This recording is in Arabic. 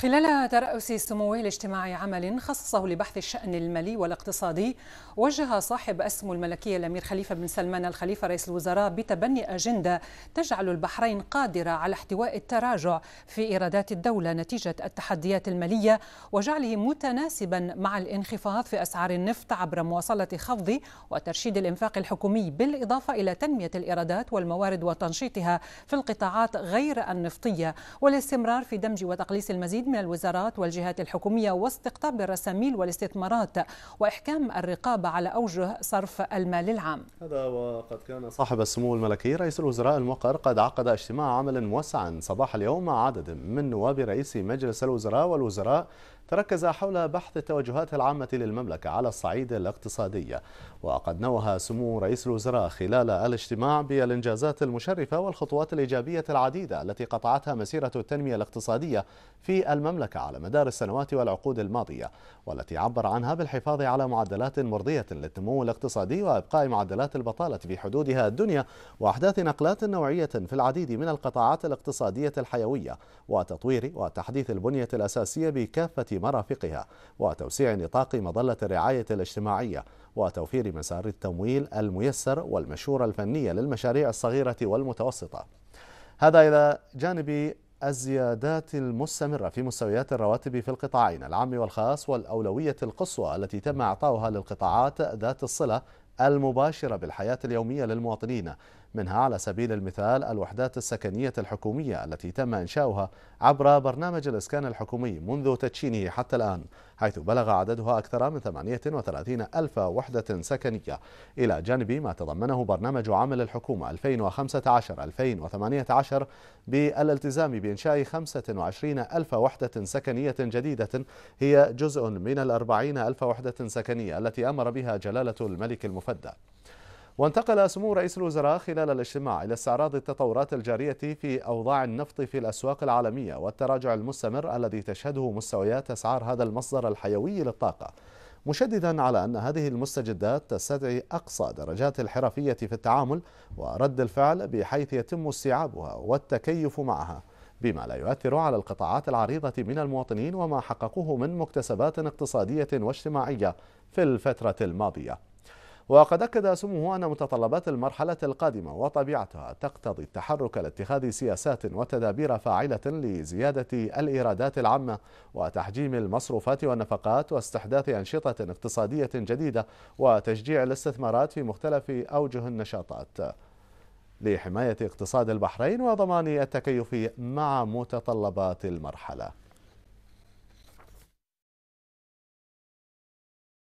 خلال ترأس سموه لاجتماع عمل خصصه لبحث الشأن المالي والاقتصادي وجه صاحب السمو الملكية الأمير خليفة بن سلمان الخليفة رئيس الوزراء بتبني أجندة تجعل البحرين قادرة على احتواء التراجع في إيرادات الدولة نتيجة التحديات المالية وجعله متناسبا مع الانخفاض في أسعار النفط عبر مواصلة خفض وترشيد الإنفاق الحكومي بالإضافة إلى تنمية الإيرادات والموارد وتنشيطها في القطاعات غير النفطية والاستمرار في دمج وتقليص المزيد من الوزارات والجهات الحكومية واستقطاب الرساميل والاستثمارات وإحكام الرقابة على أوجه صرف المال العام هذا وقد كان صاحب السمو الملكي رئيس الوزراء الموقر قد عقد اجتماع عمل موسعا صباح اليوم مع عدد من نواب رئيس مجلس الوزراء والوزراء تركز حول بحث التوجهات العامة للمملكة على الصعيد الاقتصادي وقد نوه سمو رئيس الوزراء خلال الاجتماع بالإنجازات المشرفة والخطوات الإيجابية العديدة التي قطعتها مسيرة التنمية الاقتصادية في المملكة على مدار السنوات والعقود الماضية والتي عبر عنها بالحفاظ على معدلات مرضية للنمو الاقتصادي وإبقاء معدلات البطالة في حدودها الدنيا وأحداث نقلات نوعية في العديد من القطاعات الاقتصادية الحيوية وتطوير وتحديث البنية الأساسية بكافة مرافقها وتوسيع نطاق مظلة الرعاية الاجتماعية وتوفير مسار التمويل الميسر والمشورة الفنية للمشاريع الصغيرة والمتوسطة هذا إلى جانب الزيادات المستمرة في مستويات الرواتب في القطاعين العام والخاص والأولوية القصوى التي تم إعطاؤها للقطاعات ذات الصلة المباشرة بالحياة اليومية للمواطنين منها على سبيل المثال الوحدات السكنية الحكومية التي تم إنشاؤها عبر برنامج الإسكان الحكومي منذ تدشينه حتى الآن حيث بلغ عددها أكثر من 38 ألف وحدة سكنية إلى جانب ما تضمنه برنامج عمل الحكومة 2015-2018 بالالتزام بإنشاء 25 ألف وحدة سكنية جديدة هي جزء من الأربعين ألف وحدة سكنية التي أمر بها جلالة الملك المهندس المفدى وانتقل سمو رئيس الوزراء خلال الاجتماع إلى استعراض التطورات الجارية في أوضاع النفط في الأسواق العالمية والتراجع المستمر الذي تشهده مستويات أسعار هذا المصدر الحيوي للطاقة مشددا على أن هذه المستجدات تستدعي أقصى درجات الحرفية في التعامل ورد الفعل بحيث يتم استيعابها والتكيف معها بما لا يؤثر على القطاعات العريضة من المواطنين وما حققوه من مكتسبات اقتصادية واجتماعية في الفترة الماضية وقد أكد سموه أن متطلبات المرحلة القادمة وطبيعتها تقتضي التحرك لاتخاذ سياسات وتدابير فاعلة لزيادة الإيرادات العامة وتحجيم المصروفات والنفقات واستحداث أنشطة اقتصادية جديدة وتشجيع الاستثمارات في مختلف أوجه النشاطات لحماية اقتصاد البحرين وضمان التكيف مع متطلبات المرحلة